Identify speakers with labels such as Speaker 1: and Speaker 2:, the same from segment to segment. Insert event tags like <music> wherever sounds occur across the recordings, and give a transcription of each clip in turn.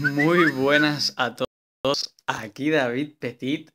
Speaker 1: Muy buenas a todos. Aquí David Petit.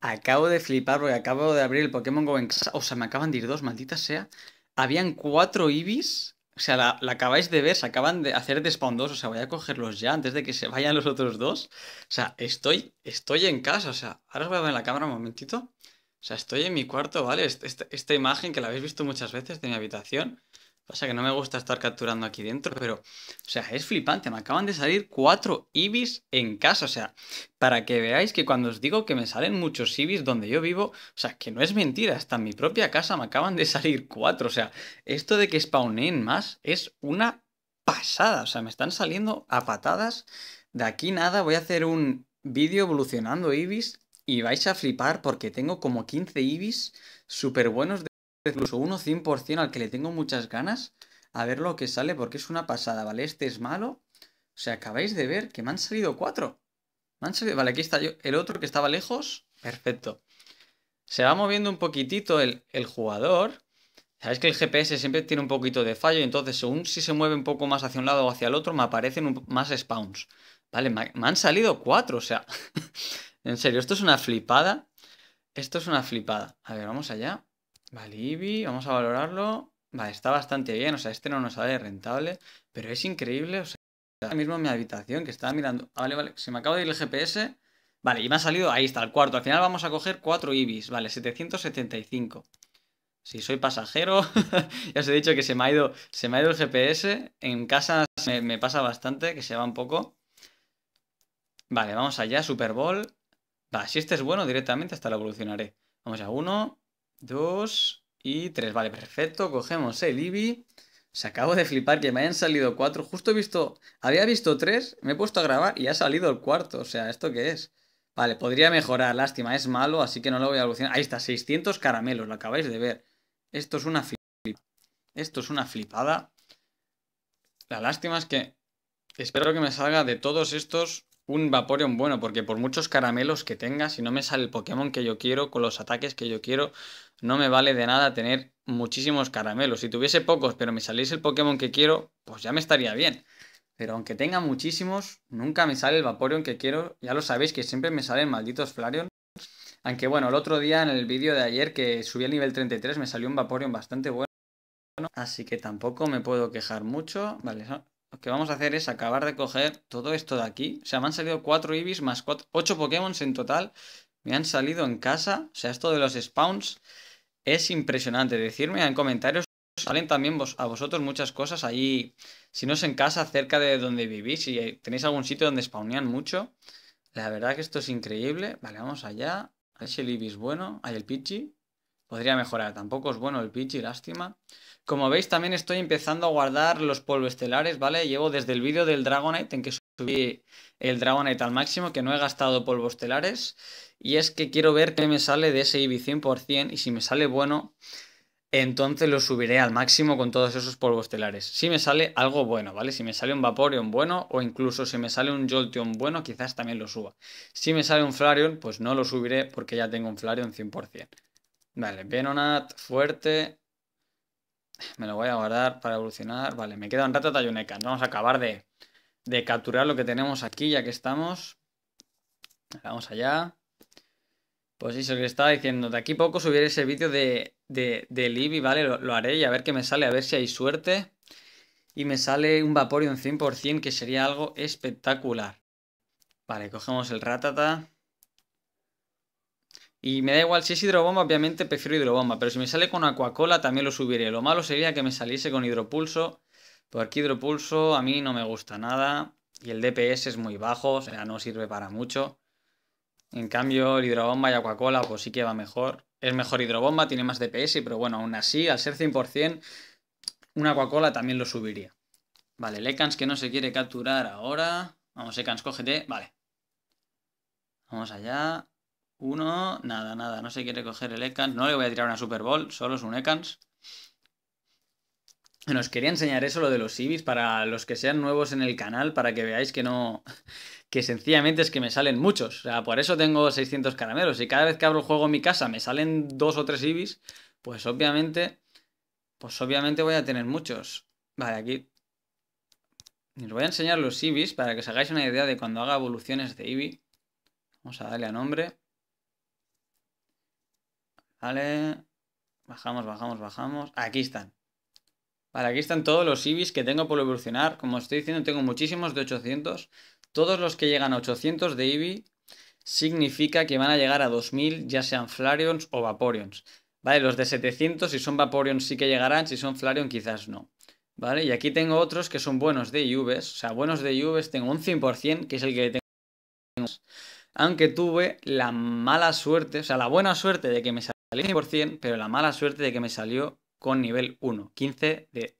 Speaker 1: Acabo de flipar porque acabo de abrir el Pokémon Go en casa. O sea, me acaban de ir dos, maldita sea. Habían cuatro Ibis. O sea, la, acabáis de ver, se acaban de hacer despawn dos. O sea, voy a cogerlos ya antes de que se vayan los otros dos. O sea, estoy, estoy en casa. O sea, ahora os voy a poner la cámara un momentito. O sea, estoy en mi cuarto, ¿vale? esta imagen que la habéis visto muchas veces de mi habitación. Pasa que no me gusta estar capturando aquí dentro, pero, o sea, es flipante. Me acaban de salir cuatro ibis en casa. O sea, para que veáis que cuando os digo que me salen muchos ibis donde yo vivo, o sea, que no es mentira. Hasta en mi propia casa me acaban de <laughs> salir cuatro. O sea, esto de que spawnen más es una pasada. O sea, me están saliendo a patadas. De aquí nada, voy a hacer un vídeo evolucionando ibis y vais a flipar porque tengo como 15 ibis súper buenos. De incluso uno 100% al que le tengo muchas ganas a ver lo que sale porque es una pasada, ¿vale? Este es malo. O sea, acabáis de ver que me han salido cuatro. Me Vale, aquí está yo. El otro que estaba lejos, perfecto. Se va moviendo un poquitito el, jugador. Sabéis que el GPS siempre tiene un poquito de fallo, entonces según si se mueve un poco más hacia un lado o hacia el otro, me aparecen más spawns. Vale, me han salido cuatro, o sea... <laughs> en serio, esto es una flipada. Esto es una flipada. A ver, vamos allá. Vale, IBI, vamos a valorarlo. Vale, está bastante bien, o sea, este no nos sale rentable, pero es increíble, o sea, ahora mismo en mi habitación que estaba mirando. Ah, vale, vale, se me acaba de ir el GPS. Vale, y me ha salido, ahí está, el cuarto. Al final vamos a coger cuatro IBIs, vale, 775. Si soy pasajero, <laughs> ya os he dicho que se me ha ido, se me ha ido el GPS. En casa me, pasa bastante, que se va un poco. Vale, vamos allá, Super Bowl. Va, si este es bueno directamente, hasta lo evolucionaré. Vamos a uno, 2 y 3. Vale, perfecto. Cogemos el IBI. Se acabo de flipar que me hayan salido cuatro. Justo he visto... Había visto tres, me he puesto a grabar y ha salido el cuarto. O sea, ¿esto qué es? Vale, podría mejorar. Lástima, es malo, así que no lo voy a evolucionar. Ahí está, 600 caramelos, lo acabáis de ver. Esto es una flipada. Esto es una flipada. La lástima es que espero que me salga de todos estos un Vaporeon bueno, porque por muchos caramelos que tenga, si no me sale el Pokémon que yo quiero, con los ataques que yo quiero, no me vale de nada tener muchísimos caramelos. Si tuviese pocos, pero me saliese el Pokémon que quiero, pues ya me estaría bien. Pero aunque tenga muchísimos, nunca me sale el Vaporeon que quiero. Ya lo sabéis que siempre me salen malditos Flareon. Aunque bueno, el otro día en el vídeo de ayer que subí al nivel 33 me salió un Vaporeon bastante bueno. Así que tampoco me puedo quejar mucho. Vale, lo que vamos a hacer es acabar de coger todo esto de aquí. O sea, me han salido 4 Ibis más 8 Pokémon en total. Me han salido en casa. O sea, esto de los spawns es impresionante. Decirme en comentarios, salen también vos, a vosotros muchas cosas ahí. Si no es en casa, cerca de donde vivís, si tenéis algún sitio donde spawnean mucho. La verdad que esto es increíble. Vale, vamos allá. A ver el Ibis bueno. Hay el Pichi. Podría mejorar. Tampoco es bueno el Pichi, lástima. Como veis, también estoy empezando a guardar los estelares ¿vale? Llevo desde el vídeo del Dragonite en que subí el Dragonite al máximo, que no he gastado polvos telares. Y es que quiero ver qué me sale de ese Eevee 100% y si me sale bueno, entonces lo subiré al máximo con todos esos polvos telares. Si me sale algo bueno, ¿vale? Si me sale un Vaporeon bueno o incluso si me sale un Jolteon bueno, quizás también lo suba. Si me sale un Flareon, pues no lo subiré porque ya tengo un Flareon 100%. Vale, Venonat, fuerte. Me lo voy a guardar para evolucionar. Vale, me queda un rato y Vamos a acabar de de capturar lo que tenemos aquí, ya que estamos. Vamos allá. Pues eso que estaba diciendo, de aquí poco subiré ese vídeo de, de, ¿vale? Lo, haré y a ver qué me sale, a ver si hay suerte. Y me sale un Vaporeon 100%, que sería algo espectacular. Vale, cogemos el Ratata. Y me da igual si es hidrobomba, obviamente prefiero hidrobomba, pero si me sale con Acuacola también lo subiré. Lo malo sería que me saliese con hidropulso porque Hidropulso a mí no me gusta nada y el DPS es muy bajo, o sea, no sirve para mucho. En cambio, el hidrobomba y Aquacola pues sí que va mejor. Es mejor hidrobomba, tiene más DPS, pero bueno, aún así, al ser 100%, una Aquacola también lo subiría. Vale, lecans que no se quiere capturar ahora. Vamos, Lekans, cógete. Vale. Vamos allá. Uno, nada, nada, no se quiere coger el Ekans. No le voy a tirar una Super Bowl, solo es un Ekans nos quería enseñar eso, lo de los ibis, para los que sean nuevos en el canal, para que veáis que no... <laughs> que sencillamente es que me salen muchos. O sea, por eso tengo 600 caramelos. Y cada vez que abro el juego en mi casa me salen dos o tres ibis, pues obviamente... Pues obviamente voy a tener muchos. Vale, aquí... Os voy a enseñar los ibis para que os hagáis una idea de cuando haga evoluciones de ibi. Vamos a darle a nombre. Vale. Bajamos, bajamos, bajamos. Aquí están. Vale, aquí están todos los IBIs que tengo por evolucionar. Como estoy diciendo, tengo muchísimos de 800. Todos los que llegan a 800 de IBI significa que van a llegar a 2000, ya sean Flareons o Vaporeons. Vale, los de 700, si son Vaporeons sí que llegarán, si son Flareon quizás no. Vale, y aquí tengo otros que son buenos de IVs. O sea, buenos de IVs tengo un 100%, que es el que tengo. Aunque tuve la mala suerte, o sea, la buena suerte de que me salió 100%, pero la mala suerte de que me salió con nivel 1, 15 de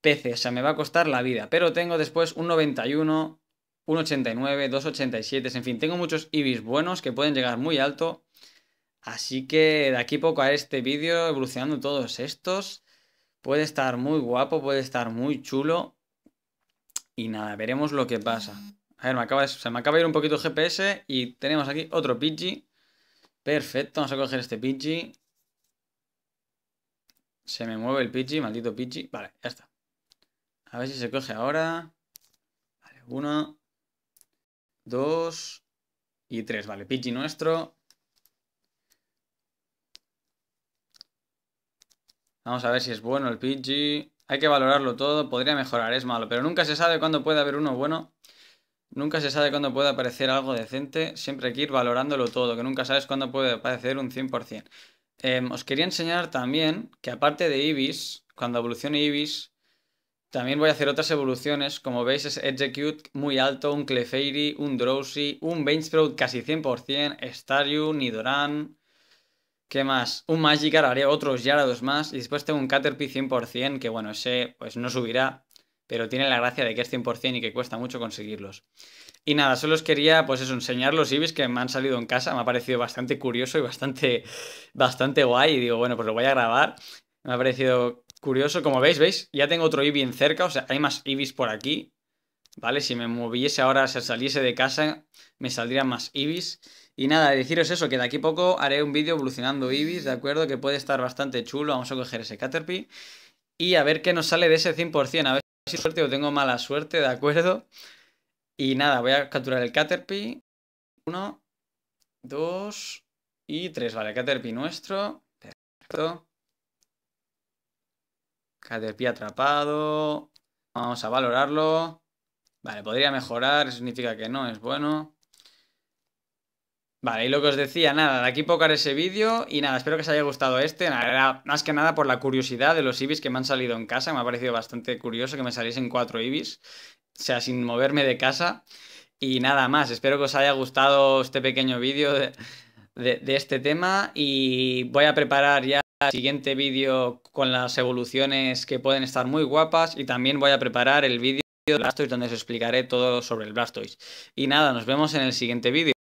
Speaker 1: PC. O sea, me va a costar la vida, pero tengo después un 91, un 89, 287, en fin, tengo muchos IBIS buenos que pueden llegar muy alto. Así que de aquí poco a este vídeo, evolucionando todos estos, puede estar muy guapo, puede estar muy chulo. Y nada, veremos lo que pasa. A ver, me acaba se me acaba de ir un poquito el GPS y tenemos aquí otro Pidgey. Perfecto, vamos a coger este Pidgey. Se me mueve el pichi, maldito pichi. Vale, ya está. A ver si se coge ahora. Vale, uno, dos y tres. Vale, pichi nuestro. Vamos a ver si es bueno el pichi. Hay que valorarlo todo. Podría mejorar, es malo. Pero nunca se sabe cuándo puede haber uno bueno. Nunca se sabe cuándo puede aparecer algo decente. Siempre hay que ir valorándolo todo, que nunca sabes cuándo puede aparecer un 100%. Em, os quería enseñar también que aparte de Ibis, cuando evolucione Ibis, también voy a hacer otras evoluciones. Como veis es Execute muy alto, un Clefairy, un Drowsy, un Bainsprout casi 100%, Staryu, Nidoran... ¿Qué más? Un Magikarp, haré otros Yarados más. Y después tengo un Caterpie 100%, que bueno, ese pues no subirá, pero tiene la gracia de que es 100% y que cuesta mucho conseguirlos. Y nada, solo os quería, pues eso, enseñar los ibis que me han salido en casa. Me ha parecido bastante curioso y bastante, bastante guay. Y digo, bueno, pues lo voy a grabar. Me ha parecido curioso. Como veis, veis, ya tengo otro Ibis en cerca. O sea, hay más ibis por aquí. ¿Vale? Si me moviese ahora, si saliese de casa, me saldrían más ibis. Y nada, deciros eso, que de aquí a poco haré un vídeo evolucionando ibis, ¿de acuerdo? Que puede estar bastante chulo. Vamos a coger ese Caterpie. Y a ver qué nos sale de ese 100%. A ver si suerte o tengo mala suerte, ¿de acuerdo? Y nada, voy a capturar el Caterpie. Uno, dos y tres. Vale, Caterpie nuestro. Perfecto. Caterpie atrapado. Vamos a valorarlo. Vale, podría mejorar. significa que no es bueno. Vale, y lo que os decía, nada, de aquí pocaré ese vídeo y nada, espero que os haya gustado este, nada, más que nada por la curiosidad de los ibis que me han salido en casa, me ha parecido bastante curioso que me saliesen cuatro ibis, o sea, sin moverme de casa y nada más, espero que os haya gustado este pequeño vídeo de, de este tema y voy a preparar ya el siguiente vídeo con las evoluciones que pueden estar muy guapas y también voy a preparar el vídeo de Blastoise donde os explicaré todo sobre el Blastoise. Y nada, nos vemos en el siguiente vídeo.